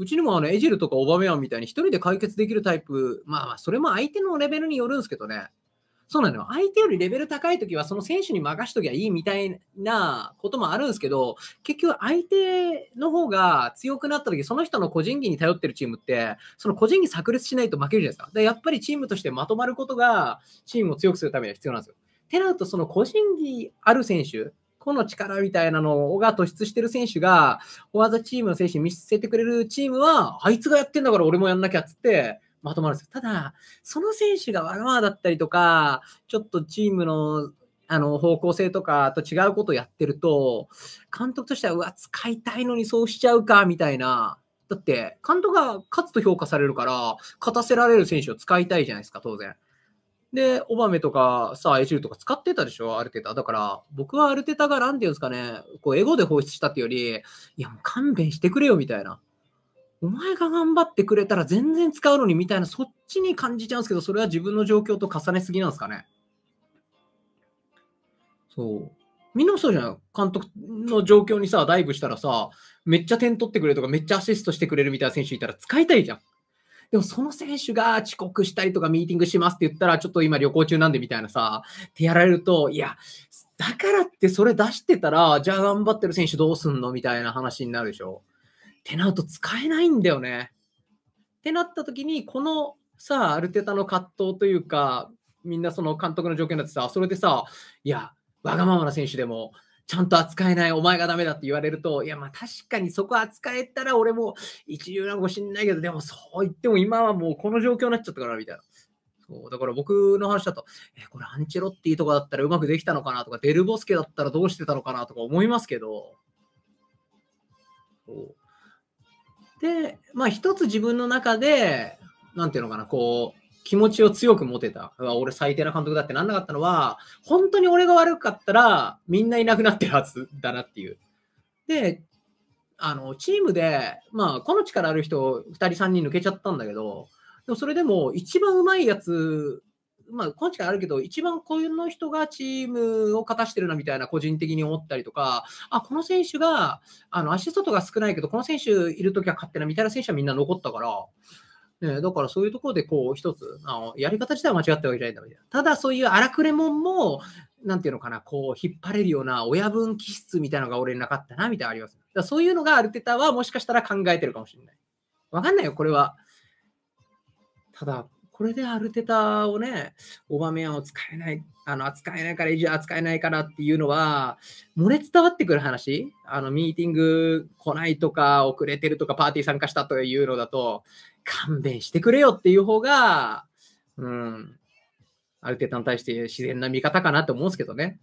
うちにもあのエジルとかオバメアンみたいに1人で解決できるタイプ、まあまあ、それも相手のレベルによるんですけどね。そうなのよ。相手よりレベル高いときは、その選手に任しときゃいいみたいなこともあるんですけど、結局相手の方が強くなったとき、その人の個人技に頼ってるチームって、その個人技炸裂しないと負けるじゃないですか。で、やっぱりチームとしてまとまることが、チームを強くするためには必要なんですよ。ってなると、その個人技ある選手、個の力みたいなのが突出してる選手が、フォアチームの選手に見せてくれるチームは、あいつがやってんだから俺もやんなきゃっつって、まとまるんですよ。ただ、その選手がわがままだったりとか、ちょっとチームのあの方向性とかと違うことをやってると、監督としては、うわ、使いたいのにそうしちゃうか、みたいな。だって、監督が勝つと評価されるから、勝たせられる選手を使いたいじゃないですか、当然。で、オバメとかさ、エチとか使ってたでしょ、アルテタ。だから、僕はアルテタがなんていうんですかね、こう、エゴで放出したっていうより、いや、もう勘弁してくれよ、みたいな。お前が頑張ってくれたら全然使うのに、みたいな、そっちに感じちゃうんですけど、それは自分の状況と重ねすぎなんですかね。そう。みんなもそうじゃない監督の状況にさ、ダイブしたらさ、めっちゃ点取ってくれるとか、めっちゃアシストしてくれるみたいな選手いたら使いたいじゃん。でもその選手が遅刻したりとかミーティングしますって言ったら、ちょっと今旅行中なんでみたいなさ、ってやられると、いや、だからってそれ出してたら、じゃあ頑張ってる選手どうすんのみたいな話になるでしょ。ってなると使えないんだよね。ってなった時に、このさ、アルテタの葛藤というか、みんなその監督の条件だってさ、それでさ、いや、わがままな選手でも、ちゃんと扱えない、お前がダメだって言われると、いや、まあ確かにそこ扱えたら俺も一流なのかもしんないけど、でもそう言っても今はもうこの状況になっちゃったから、みたいな。そうだから僕の話だと、えこれアンチェロッティとかだったらうまくできたのかなとか、デルボスケだったらどうしてたのかなとか思いますけど、で、まあ一つ自分の中で、なんていうのかな、こう、気持ちを強く持てた。俺最低な監督だってなんなかったのは、本当に俺が悪かったら、みんないなくなってるはずだなっていう。で、あの、チームで、まあ、この力ある人、2人3人抜けちゃったんだけど、でもそれでも、一番うまいやつ、まあ、この力あるけど、一番この人がチームを勝たしてるなみたいな、個人的に思ったりとか、あ、この選手が、あの、アシストとか少ないけど、この選手いるときは勝ってなみたいな選手はみんな残ったから、ね、だからそういうところでこう一つあの、やり方自体は間違ったわけじゃないんだみたいな。ただそういう荒くれもんも、なんていうのかな、こう引っ張れるような親分気質みたいなのが俺になかったな、みたいなあります。だそういうのがアルテタはもしかしたら考えてるかもしれない。わかんないよ、これは。ただ、これでアルテタをね、オバメアを使えない、あの扱えないから、以上扱えないからっていうのは、漏れ伝わってくる話、あのミーティング来ないとか、遅れてるとか、パーティー参加したというのだと、勘弁してくれよっていう方が、うん、アルテタに対して自然な見方かなと思うんですけどね。